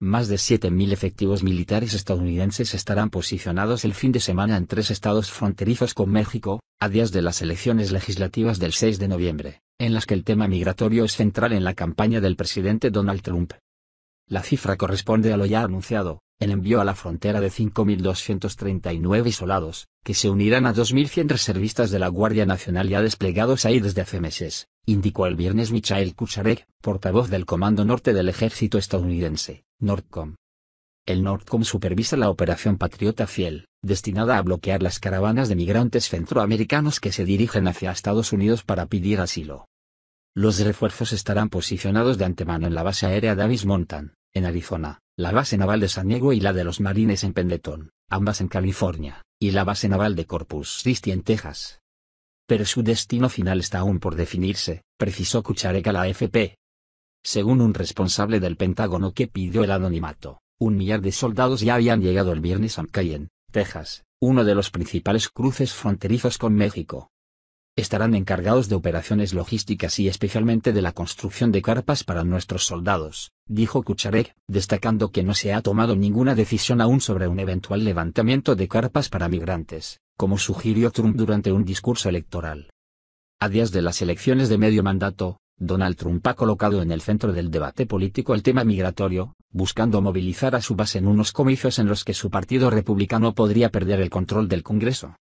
Más de 7.000 efectivos militares estadounidenses estarán posicionados el fin de semana en tres estados fronterizos con México, a días de las elecciones legislativas del 6 de noviembre, en las que el tema migratorio es central en la campaña del presidente Donald Trump. La cifra corresponde a lo ya anunciado, el envío a la frontera de 5.239 isolados, que se unirán a 2.100 reservistas de la Guardia Nacional ya desplegados ahí desde hace meses, indicó el viernes Michael Kucharek, portavoz del Comando Norte del Ejército estadounidense, Northcom. El Northcom supervisa la Operación Patriota Fiel, destinada a bloquear las caravanas de migrantes centroamericanos que se dirigen hacia Estados Unidos para pedir asilo. Los refuerzos estarán posicionados de antemano en la base aérea Davis Mountain, en Arizona, la base naval de San Diego y la de los Marines en Pendleton, ambas en California, y la base naval de Corpus Christi en Texas pero su destino final está aún por definirse, precisó Kucharek a la AFP. Según un responsable del Pentágono que pidió el anonimato, un millar de soldados ya habían llegado el viernes a Cayenne, Texas, uno de los principales cruces fronterizos con México. Estarán encargados de operaciones logísticas y especialmente de la construcción de carpas para nuestros soldados, dijo Kucharek, destacando que no se ha tomado ninguna decisión aún sobre un eventual levantamiento de carpas para migrantes como sugirió Trump durante un discurso electoral. A días de las elecciones de medio mandato, Donald Trump ha colocado en el centro del debate político el tema migratorio, buscando movilizar a su base en unos comicios en los que su partido republicano podría perder el control del Congreso.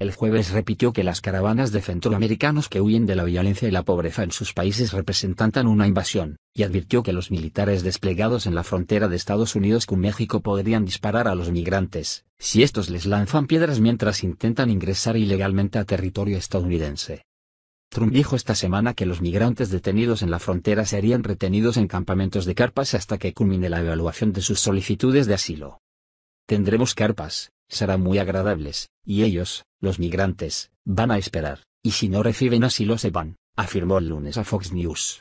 El jueves repitió que las caravanas de centroamericanos que huyen de la violencia y la pobreza en sus países representan una invasión, y advirtió que los militares desplegados en la frontera de Estados Unidos con México podrían disparar a los migrantes, si estos les lanzan piedras mientras intentan ingresar ilegalmente a territorio estadounidense. Trump dijo esta semana que los migrantes detenidos en la frontera serían retenidos en campamentos de carpas hasta que culmine la evaluación de sus solicitudes de asilo. Tendremos carpas, serán muy agradables, y ellos, los migrantes, van a esperar, y si no reciben así lo se van, afirmó el lunes a Fox News.